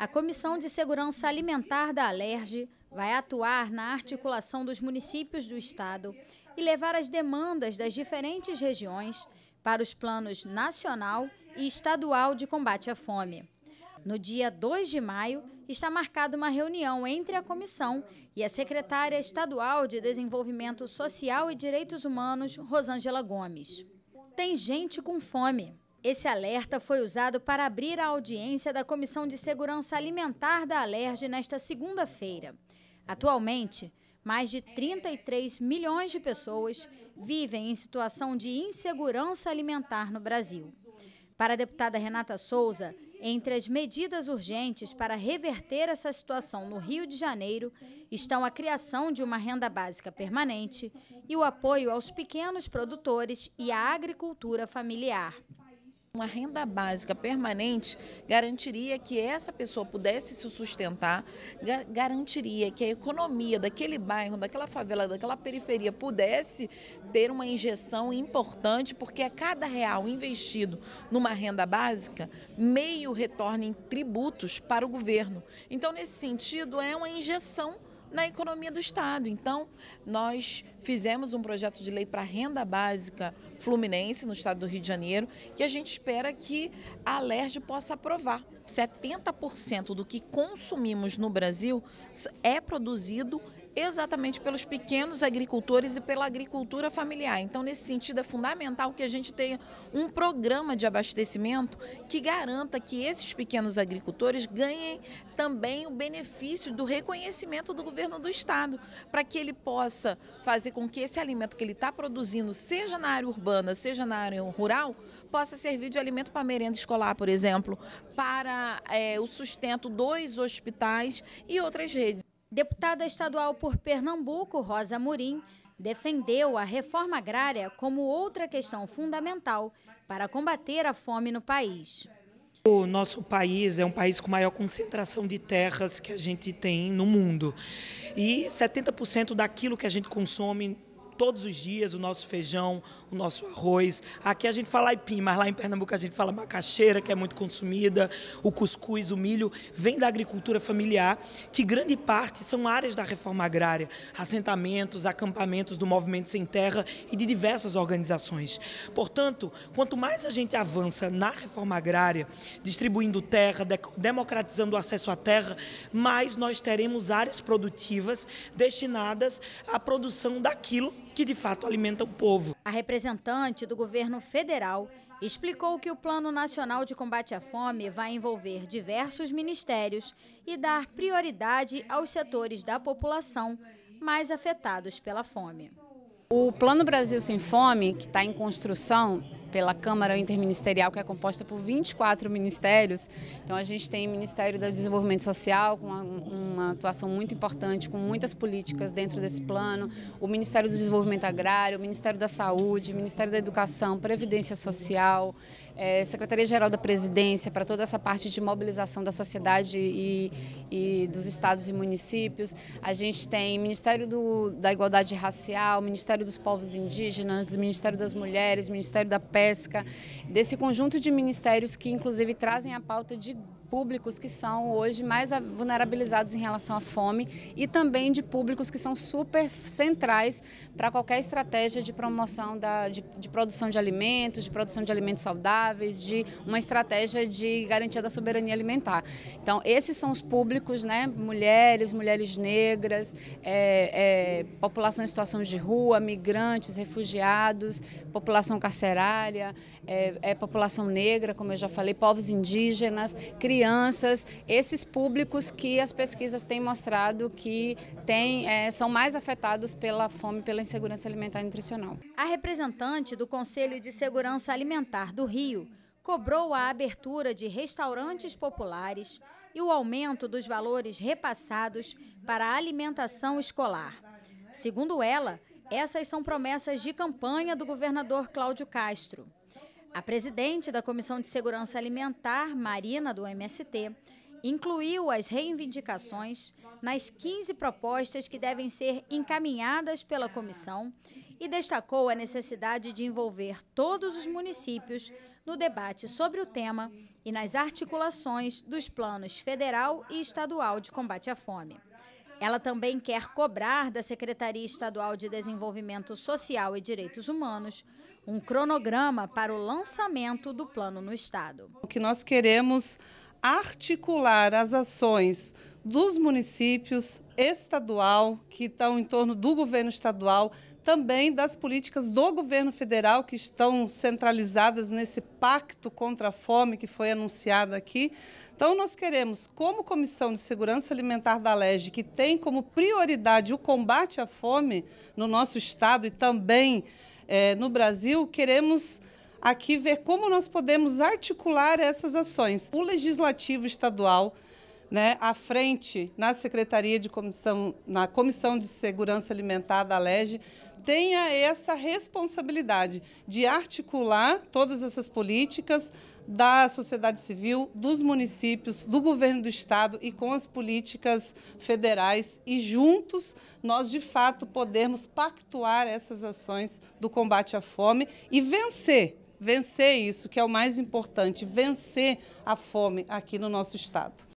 A Comissão de Segurança Alimentar da Alerj vai atuar na articulação dos municípios do Estado e levar as demandas das diferentes regiões para os planos nacional e estadual de combate à fome. No dia 2 de maio, está marcada uma reunião entre a comissão e a secretária estadual de Desenvolvimento Social e Direitos Humanos, Rosângela Gomes. Tem gente com fome. Esse alerta foi usado para abrir a audiência da Comissão de Segurança Alimentar da Alerj nesta segunda-feira. Atualmente, mais de 33 milhões de pessoas vivem em situação de insegurança alimentar no Brasil. Para a deputada Renata Souza, entre as medidas urgentes para reverter essa situação no Rio de Janeiro estão a criação de uma renda básica permanente e o apoio aos pequenos produtores e à agricultura familiar. Uma renda básica permanente garantiria que essa pessoa pudesse se sustentar, garantiria que a economia daquele bairro, daquela favela, daquela periferia pudesse ter uma injeção importante, porque a cada real investido numa renda básica, meio retorna em tributos para o governo. Então, nesse sentido, é uma injeção na economia do Estado. Então, nós fizemos um projeto de lei para renda básica fluminense no estado do Rio de Janeiro, que a gente espera que a Alerj possa aprovar. 70% do que consumimos no Brasil é produzido exatamente pelos pequenos agricultores e pela agricultura familiar. Então, nesse sentido, é fundamental que a gente tenha um programa de abastecimento que garanta que esses pequenos agricultores ganhem também o benefício do reconhecimento do governo do estado, para que ele possa fazer com que esse alimento que ele está produzindo, seja na área urbana, seja na área rural, possa servir de alimento para merenda escolar, por exemplo, para é, o sustento dos hospitais e outras redes. Deputada estadual por Pernambuco, Rosa Murim, defendeu a reforma agrária como outra questão fundamental para combater a fome no país. O nosso país é um país com maior concentração de terras que a gente tem no mundo. E 70% daquilo que a gente consome todos os dias, o nosso feijão, o nosso arroz. Aqui a gente fala aipim, mas lá em Pernambuco a gente fala macaxeira, que é muito consumida, o cuscuz, o milho, vem da agricultura familiar, que grande parte são áreas da reforma agrária, assentamentos, acampamentos do Movimento Sem Terra e de diversas organizações. Portanto, quanto mais a gente avança na reforma agrária, distribuindo terra, democratizando o acesso à terra, mais nós teremos áreas produtivas destinadas à produção daquilo que de fato alimenta o povo. A representante do governo federal explicou que o Plano Nacional de Combate à Fome vai envolver diversos ministérios e dar prioridade aos setores da população mais afetados pela fome. O Plano Brasil Sem Fome, que está em construção, pela Câmara Interministerial, que é composta por 24 ministérios. Então, a gente tem o Ministério do Desenvolvimento Social, com um uma atuação muito importante, com muitas políticas dentro desse plano. O Ministério do Desenvolvimento Agrário, o Ministério da Saúde, o Ministério da Educação, Previdência Social, é, Secretaria-Geral da Presidência, para toda essa parte de mobilização da sociedade e, e dos estados e municípios. A gente tem Ministério do, da Igualdade Racial, Ministério dos Povos Indígenas, Ministério das Mulheres, Ministério da Pesca, desse conjunto de ministérios que, inclusive, trazem a pauta de públicos que são hoje mais vulnerabilizados em relação à fome e também de públicos que são super centrais para qualquer estratégia de promoção da, de, de, produção de alimentos, de produção de alimentos saudáveis, de uma estratégia de garantia da soberania alimentar. Então, esses são os públicos, né? mulheres, mulheres negras, é, é, população em situação de rua, migrantes, refugiados, população carcerária, é, é população negra, como eu já falei, povos indígenas, crianças, crianças, esses públicos que as pesquisas têm mostrado que têm, é, são mais afetados pela fome, pela insegurança alimentar e nutricional. A representante do Conselho de Segurança Alimentar do Rio cobrou a abertura de restaurantes populares e o aumento dos valores repassados para a alimentação escolar. Segundo ela, essas são promessas de campanha do governador Cláudio Castro. A presidente da Comissão de Segurança Alimentar, Marina, do MST, incluiu as reivindicações nas 15 propostas que devem ser encaminhadas pela comissão e destacou a necessidade de envolver todos os municípios no debate sobre o tema e nas articulações dos planos federal e estadual de combate à fome. Ela também quer cobrar da Secretaria Estadual de Desenvolvimento Social e Direitos Humanos um cronograma para o lançamento do plano no Estado. O que nós queremos articular as ações dos municípios, estadual, que estão em torno do governo estadual, também das políticas do governo federal, que estão centralizadas nesse pacto contra a fome que foi anunciado aqui. Então, nós queremos, como Comissão de Segurança Alimentar da LEGE, que tem como prioridade o combate à fome no nosso estado e também é, no Brasil, queremos aqui ver como nós podemos articular essas ações. O Legislativo Estadual né, à frente na Secretaria de Comissão, na Comissão de Segurança Alimentar da LEGE, tenha essa responsabilidade de articular todas essas políticas da sociedade civil, dos municípios, do governo do estado e com as políticas federais e juntos nós de fato podemos pactuar essas ações do combate à fome e vencer vencer isso, que é o mais importante, vencer a fome aqui no nosso estado.